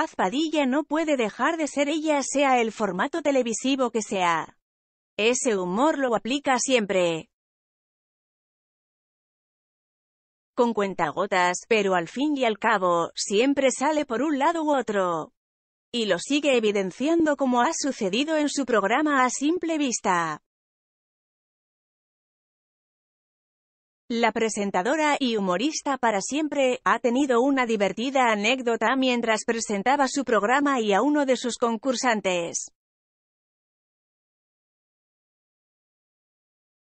Paz Padilla no puede dejar de ser ella sea el formato televisivo que sea. Ese humor lo aplica siempre. Con cuentagotas, pero al fin y al cabo, siempre sale por un lado u otro. Y lo sigue evidenciando como ha sucedido en su programa a simple vista. La presentadora y humorista para siempre, ha tenido una divertida anécdota mientras presentaba su programa y a uno de sus concursantes.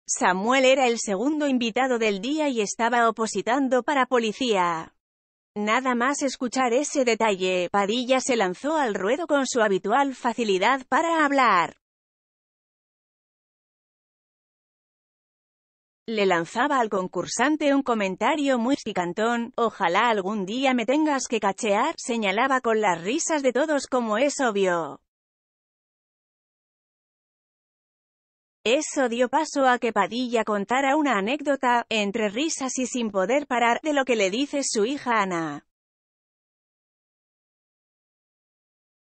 Samuel era el segundo invitado del día y estaba opositando para policía. Nada más escuchar ese detalle, Padilla se lanzó al ruedo con su habitual facilidad para hablar. le lanzaba al concursante un comentario muy picantón, ojalá algún día me tengas que cachear, señalaba con las risas de todos como es obvio. Eso dio paso a que Padilla contara una anécdota, entre risas y sin poder parar, de lo que le dice su hija Ana.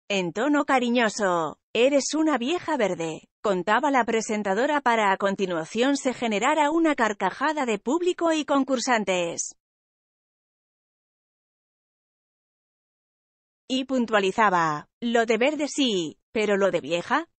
En tono cariñoso, eres una vieja verde contaba la presentadora para a continuación se generara una carcajada de público y concursantes. Y puntualizaba, lo de verde sí, pero lo de vieja,